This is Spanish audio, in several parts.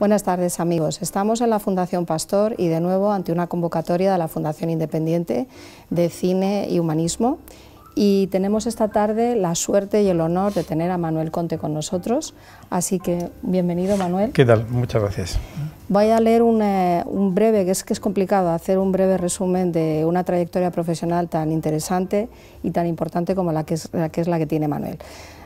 Buenas tardes amigos. Estamos en la Fundación Pastor y de nuevo ante una convocatoria de la Fundación Independiente de Cine y Humanismo y tenemos esta tarde la suerte y el honor de tener a Manuel Conte con nosotros, así que bienvenido Manuel. ¿Qué tal? Muchas gracias. Voy a leer un, eh, breve, que es que es complicado hacer un breve resumen de una trayectoria profesional tan interesante y tan importante como la que, es la que tiene Manuel.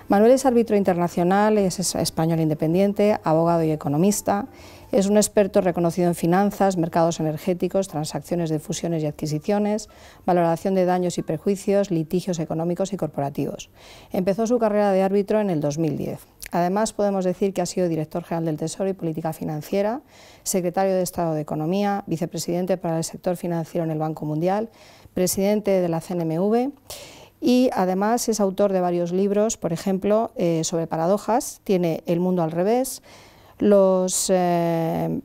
Manuel es árbitro internacional, es español independiente, abogado y economista. Es un experto reconocido en finanzas, mercados energéticos, transacciones de fusiones y adquisiciones, valoración de daños y perjuicios, litigios económicos y corporativos. Empezó su carrera de árbitro en el 2010. Además, podemos decir que ha sido director general del Tesoro y Política Financiera, secretario de Estado de Economía, vicepresidente para el sector financiero en el Banco Mundial, presidente de la CNMV y además es autor de varios libros, por ejemplo, eh, sobre paradojas, tiene El mundo al revés, los... Eh,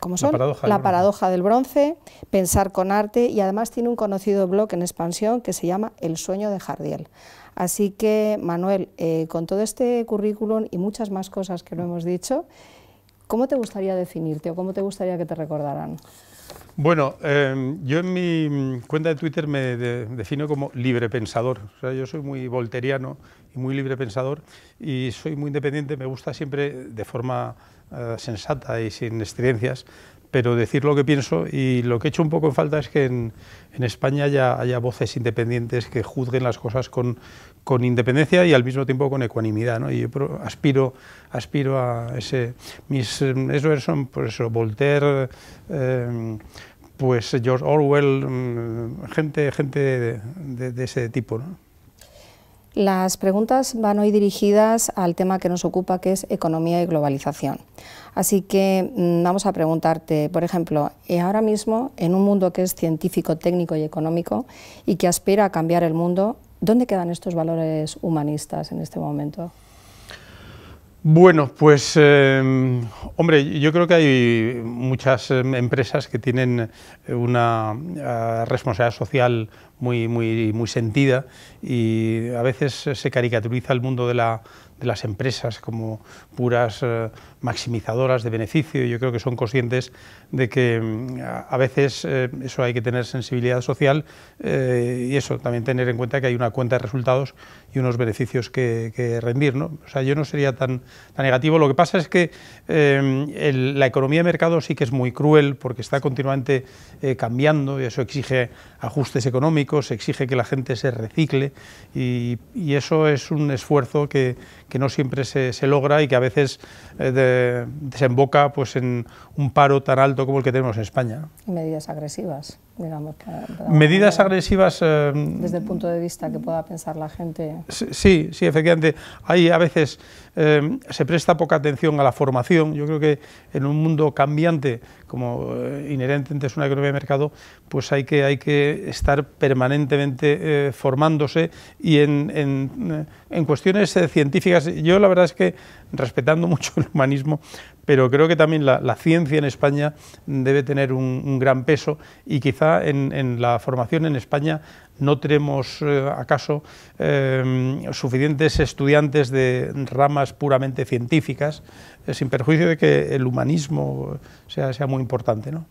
¿cómo son? La, paradoja, del bronce, Pensar con arte y además tiene un conocido blog en expansión que se llama El sueño de Jardiel. Así que, Manuel, eh, con todo este currículum y muchas más cosas que lo hemos dicho, ¿Cómo te gustaría definirte o cómo te gustaría que te recordaran? Bueno, em, yo en mi cuenta de Twitter me defino como libre O yo soy muy volteriano y muy libre pensador y soy muy independiente. Me gusta siempre de forma eh, sensata y sin estridencias pero decir lo que pienso y lo que he hecho un poco en falta es que en, España haya, haya, voces independientes que juzguen las cosas con, independencia y al mismo tiempo con ecuanimidad. Y yo aspiro, aspiro a ese... Mis, mm, eso son pues, Voltaire, em, pues George Orwell, mm, gente, gente de, de ese tipo. ¿no? Las preguntas van hoy dirigidas al tema que nos ocupa, que es economía y globalización. Así que mm, vamos a preguntarte, por ejemplo, eh, ahora mismo, en un mundo que es científico, técnico y económico y que aspira a cambiar el mundo, ¿dónde quedan estos valores humanistas en este momento? Bueno, pues em, hombre, yo creo que hay muchas em, empresas que tienen eh, una eh, responsabilidad social muy, muy, muy sentida y a veces se caricaturiza el mundo de, la, de las empresas como puras eh, maximizadoras de beneficio. Yo creo que son conscientes de que mm, a veces eh, eso hay que tener sensibilidad social eh, y eso, también tener en cuenta que hay una cuenta de resultados y unos beneficios que, rendir. O sea, yo no sería tan, negativo. Lo que pasa es que em, la economía de mercado sí que es muy cruel porque está continuamente cambiando y eso exige ajustes económicos se exige que la gente se recicle y eso es un esfuerzo que que no siempre se, logra y que a veces eh, desemboca pues, en un paro tan alto como el que tenemos en España. Y medidas agresivas, digamos. medidas agresivas... Eh, desde el punto de vista que pueda pensar la gente. Sí, sí, efectivamente. Hay a veces, eh, se presta poca atención a la formación. Yo creo que en un mundo cambiante, como inherente es una economía de mercado, pues hay que, hay que estar permanentemente formándose y en cuestiones científicas yo la verdad es que respetando mucho el humanismo, pero creo que también la, ciencia en España debe tener un, gran peso y quizá en, la formación en España no tenemos eh, acaso eh, suficientes estudiantes de ramas puramente científicas, eh, sin perjuicio de que el humanismo sea, sea muy importante. ¿no?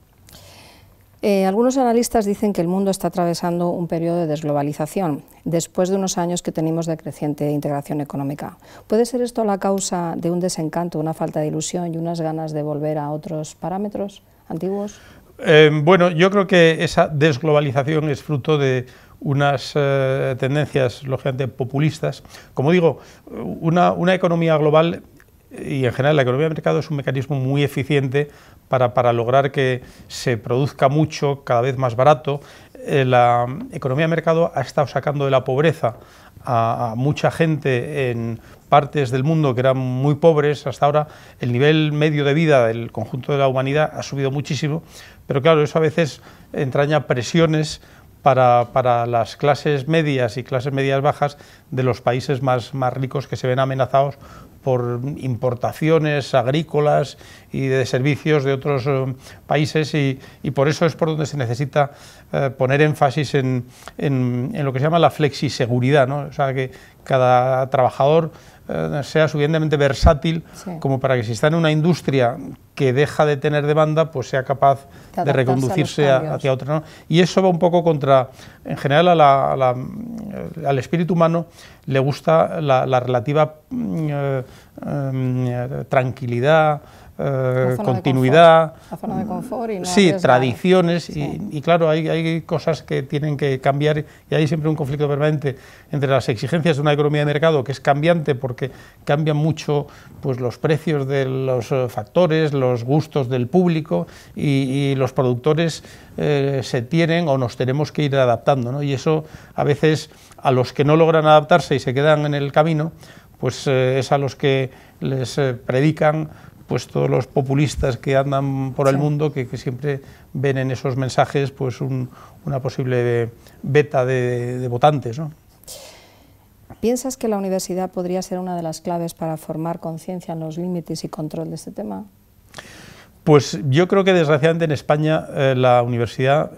Eh, algunos analistas dicen que el mundo está atravesando un periodo de desglobalización, después de unos años que tenemos de creciente integración económica. ¿Puede ser esto la causa de un desencanto, una falta de ilusión y unas ganas de volver a otros parámetros antiguos? Eh, bueno, yo creo que esa desglobalización es fruto de unas eh, tendencias, lógicamente, populistas. Como digo, una economía global y en general la economía de mercado es un mecanismo muy eficiente para, para lograr que se produzca mucho, cada vez más barato. Eh, la economía de mercado ha estado sacando de la pobreza a, mucha gente en partes del mundo que eran muy pobres hasta ahora. El nivel medio de vida del conjunto de la humanidad ha subido muchísimo, pero claro, eso a veces entraña presiones para, para, las clases medias y clases medias bajas de los países más, más ricos que se ven amenazados por importaciones agrícolas y de servicios de otros eh, países y, por eso es por donde se necesita eh, poner énfasis en, en, lo que se llama la flexiseguridad, ¿no? o sea que cada trabajador eh, sea suficientemente versátil como para que si está en una industria que deja de tener demanda, pues sea capaz de, reconducirse hacia otra. Y eso va un poco contra, en general, eh, al espíritu humano le gusta la, relativa mm, eh, mm, tranquilidad, continuidad. sí, tradiciones Y, claro, hay, cosas que tienen que cambiar y hay siempre un conflicto permanente entre las exigencias de una economía de mercado que es cambiante porque cambian mucho pues, los precios de los eh, factores, los gustos del público y, los productores eh, se tienen o nos tenemos que ir adaptando. Y eso a veces a los que no logran adaptarse y se quedan en el camino, pues eh, es a los que les predican pues todos los populistas que andan por el mundo, que, siempre ven en esos mensajes pues una posible beta de, votantes. ¿Piensas que la universidad podría ser una de las claves para formar conciencia en los límites y control de este tema? Pues yo creo que desgraciadamente en España eh, la universidad,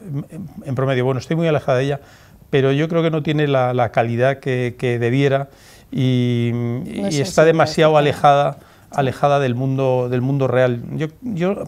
en promedio, bueno, estoy muy alejada de ella, pero yo creo que no tiene la, calidad que, debiera y está este demasiado alejada alejada del mundo, del mundo real. Yo, yo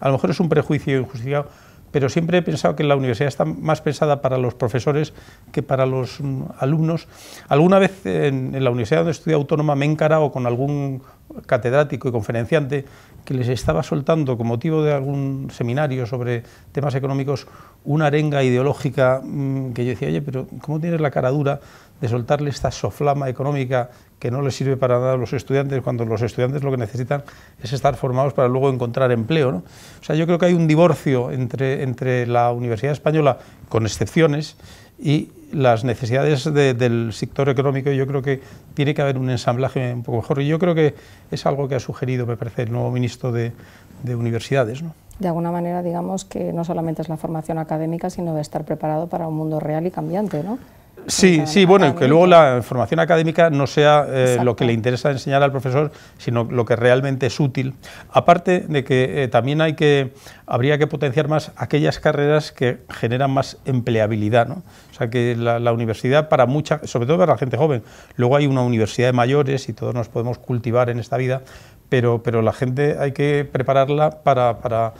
a lo mejor es un prejuicio injustificado, pero siempre he pensado que la universidad está más pensada para los profesores que para los mm, alumnos. Alguna vez en, la universidad de Estudio autónoma me he encarado con algún catedrático y conferenciante que les estaba soltando con motivo de algún seminario sobre temas económicos una arenga ideológica mm, que yo decía, oye, pero ¿cómo tienes la cara dura de soltarle esta soflama económica que no les sirve para nada a los estudiantes, cuando los estudiantes lo que necesitan es estar formados para luego encontrar empleo. ¿no? O sea, yo creo que hay un divorcio entre, entre la Universidad Española, con excepciones, y las necesidades del sector económico. Yo creo que tiene que haber un ensamblaje un poco mejor. Y yo creo que es algo que ha sugerido, me parece, el nuevo ministro de, Universidades. ¿no? de alguna manera digamos que no solamente es la formación académica, sino de estar preparado para un mundo real y cambiante, ¿no? Sí, sí, bueno, que luego la formación académica no sea eh, lo que le interesa enseñar al profesor, sino lo que realmente es útil. Aparte de que eh, también hay que, habría que potenciar más aquellas carreras que generan más empleabilidad, ¿no? O sea, que la, la universidad para mucha, sobre todo para la gente joven, luego hay una universidad de mayores y todos nos podemos cultivar en esta vida, pero, pero la gente hay que prepararla para,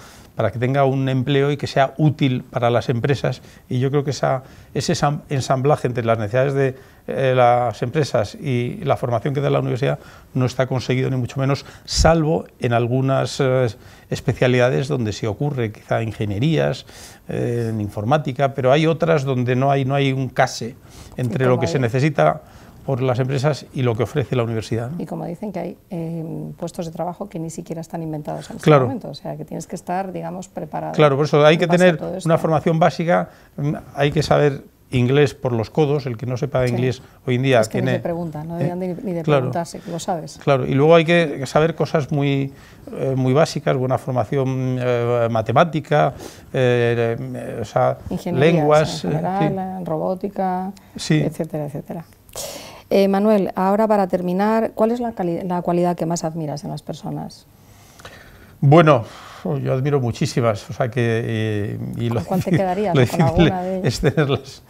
que tenga un empleo y que sea útil para las empresas. Y yo creo que ese ensamblaje entre las necesidades de eh, las empresas y la formación que da la universidad no está conseguido, ni mucho menos, salvo en algunas eh, especialidades donde se ocurre, quizá ingenierías, eh, en informática, pero hay otras donde no hay, no hay un case entre lo que se necesita por las empresas y lo que ofrece la universidad. Y como dicen que hay em, puestos de trabajo que ni siquiera están inventados en este momento, o sea que tienes que estar, digamos, preparado. Claro, por eso hay que tener una formación básica, mm, hay que saber inglés por los codos, el que no sepa inglés hoy en día... tiene, no eh, deberían ni de claro, preguntarse, lo sabes. Claro, y luego hay que saber cosas muy, eh, muy básicas, buena formación eh, matemática, o sea, lenguas... En general, robótica, etcétera, etcétera. Eh, Manuel, ahora para terminar, ¿cuál es la, cualidad que más admiras en las personas? Bueno, yo admiro muchísimas, o sea que... Eh, lo, te quedarías? con alguna de es tenerlas.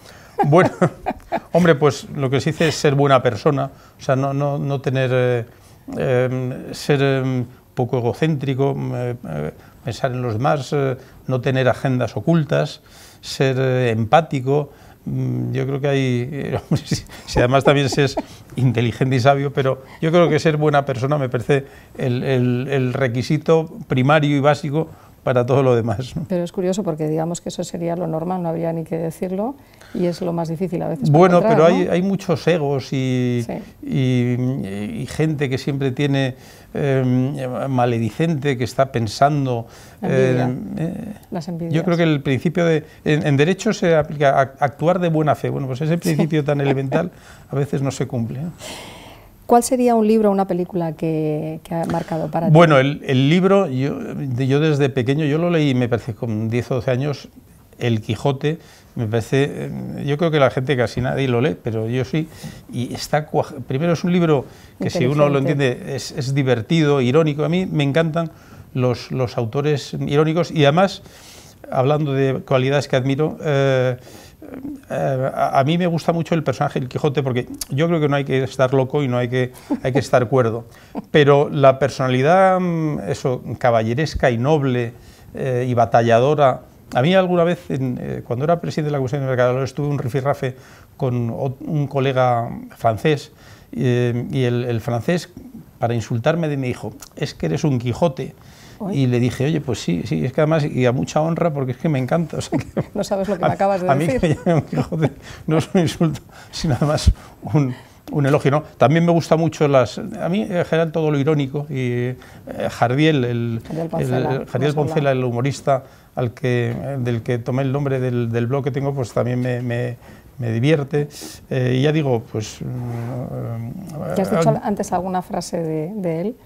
Bueno, hombre, pues lo que se dice es ser buena persona, o sea, no, no, no tener... Eh, em, ser em, poco egocéntrico, mm, pensar en los demás, no tener agendas ocultas, ser empático, Mm, yo creo que hay, eh, si además también se es inteligente y sabio, pero yo creo que ser buena persona me parece el, el requisito primario y básico para todo lo demás. Pero es curioso porque digamos que eso sería lo normal, no habría ni que decirlo y es lo más difícil a veces. Bueno, pero hay, muchos egos y, gente que siempre tiene em, maledicente, que está pensando. Em, eh, Las envidias. Yo creo que el principio de. En, derecho se aplica actuar de buena fe. Bueno, pues ese principio tan elemental a veces no se cumple. ¿eh? ¿Cuál sería un libro o una película que, ha marcado para ti? Bueno, el, libro, yo, desde pequeño, yo lo leí, me parece, con 10 o 12 años, El Quijote, me parece, eh, yo creo que la gente casi nadie lo lee, pero yo sí, y está, primero es un libro que si uno lo entiende es, divertido, irónico, a mí me encantan los, los autores irónicos y además, hablando de cualidades que admiro, eh, eh, a, mí me gusta mucho el personaje del Quijote porque yo creo que no hay que estar loco y no hay que, hay que estar cuerdo, pero la personalidad, mm, eso, caballeresca y noble eh, y batalladora, a mí alguna vez, eh, cuando era presidente de la Comisión de estuve en un rifirrafe con un colega francés y el, el francés, para insultarme, de mi hijo es que eres un Quijote. Y le dije, oye, pues sí, sí, es que además, y a mucha honra, porque es que me encanta. no sabes lo que me acabas de a Mí que joder, no es un insulto, sino además un, elogio. También me gusta mucho las. A mí, en general, todo lo irónico. Y eh, Jardiel, el, Jardiel el, humorista al que, del que tomé el nombre del, del blog que tengo, pues también me, me divierte. Eh, y ya digo, pues... Mm, has eh, dicho antes alguna frase de, de él?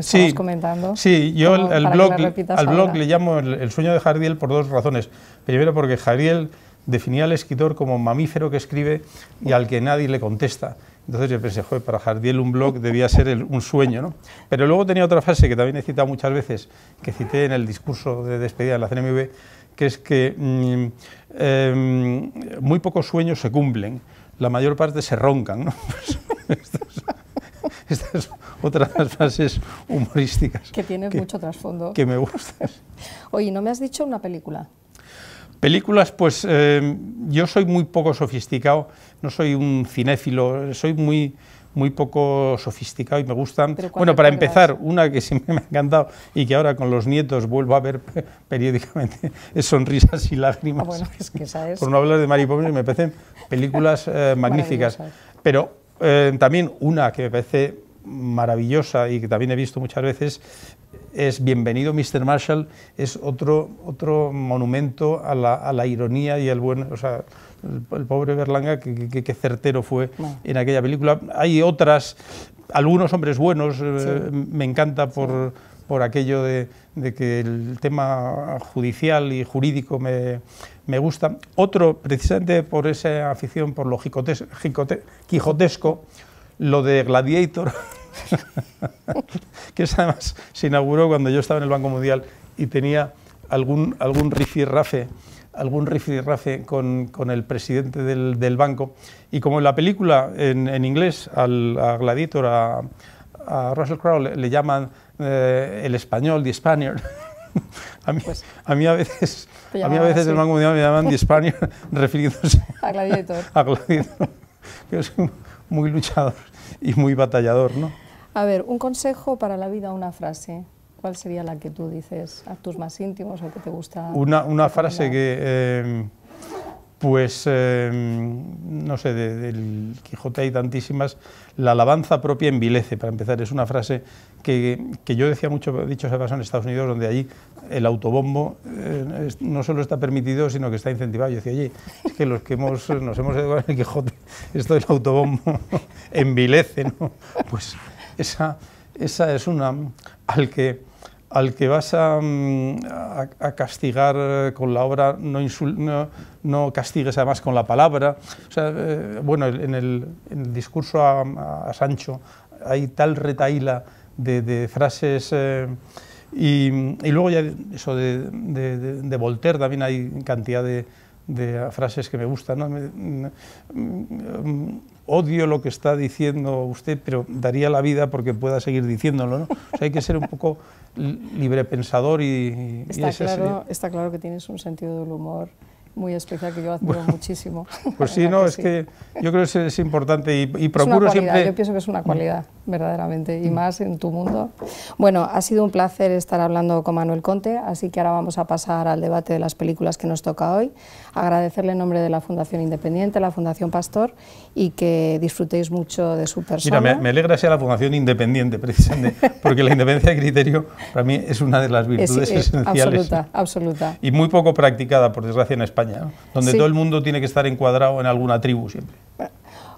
sí, comentando. Sí, yo el, blog, al blog le llamo el, sueño de Jardiel por dos razones. Primero porque Jardiel definía al escritor como mamífero que escribe y al que nadie le contesta. Entonces yo pensé, joder, para Jardiel un blog debía ser un sueño, Pero luego tenía otra frase que también he citado muchas veces, que cité en el discurso de despedida de la CNMV, que es que mm, em, muy pocos sueños se cumplen, la mayor parte se roncan, otras frases humorísticas. Que tienes mucho trasfondo. Que me gustan. Oye, ¿no me has dicho una película? Películas, pues eh, yo soy muy poco sofisticado, no soy un cinéfilo, soy muy, muy poco sofisticado y me gustan. Bueno, para empezar, una que siempre me ha encantado y que ahora con los nietos vuelvo a ver periódicamente es Sonrisas y Lágrimas. Ah, bueno, es que esa Por no hablar de Mary Poppins, me parecen películas eh, magníficas. Pero eh, también una que me parece maravillosa y que también he visto muchas veces es Bienvenido Mr. Marshall, es otro, otro monumento a la, ironía y al buen... O sea, el, pobre Berlanga, que, certero fue en aquella película. Hay otras, algunos hombres buenos, eh, me encanta por, por aquello de, que el tema judicial y jurídico me, gusta. Otro, precisamente por esa afición por lo quijotesco, lo de Gladiator, que además se inauguró cuando yo estaba en el Banco Mundial y tenía algún, algún rifirrafe algún rifirrafe con, con el presidente del, del, banco. Y como en la película, en, en inglés, al, a Gladiator, a, Russell Crowe le, llaman eh, el español, the Spaniard. a, mí, pues a mí, a veces, a mí a veces el Banco Mundial me llaman the Spaniard refiriéndose a Gladiator. a Gladiator. Que es muy luchador y muy batallador, ¿no? A ver, un consejo para la vida, una frase. ¿Cuál sería la que tú dices a tus más íntimos o que te gusta? Una, frase que... Eh, pues, eh, no sé, del Quijote hay tantísimas, la alabanza propia envilece, para empezar, es una frase que, yo decía mucho, dicho se pasó en Estados Unidos, donde allí el autobombo eh, no solo está permitido, sino que está incentivado. Yo decía, oye, es que los que nos hemos educado en el Quijote, esto del autobombo envilece, ¿no? Pues esa, esa es una al que al que vas a, mm, castigar eh, con la obra, no, no, no, castigues además con la palabra. Eh, bueno, en el, en el discurso a, Sancho hay tal retaíla de, frases eh, y, luego ya eso de, Voltaire también hay cantidad de, frases que me gustan. Mm, mm, odio lo que está diciendo usted, pero daría la vida porque pueda seguir diciéndolo. ¿no? O sea, hay que ser un poco librepensador y... está claro que tienes un sentido del humor muy especial que yo admiro muchísimo. Pues sí, no, es que yo creo que es, importante y, procuro siempre... Yo pienso que es una cualidad, verdaderamente, y mm. más en tu mundo. Bueno, ha sido un placer estar hablando con Manuel Conte, así que ahora vamos a pasar al debate de las películas que nos toca hoy. Agradecerle en nombre de la Fundación Independiente, la Fundación Pastor, y que disfrutéis mucho de su persona. Mira, me, alegra sea la Fundación Independiente, precisamente, porque la independencia de criterio para mí es una de las virtudes esenciales. Absoluta, absoluta. Y muy poco practicada, por desgracia, en España donde todo el mundo tiene que estar encuadrado en alguna tribu siempre.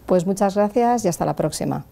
Pues muchas gracias y hasta la próxima.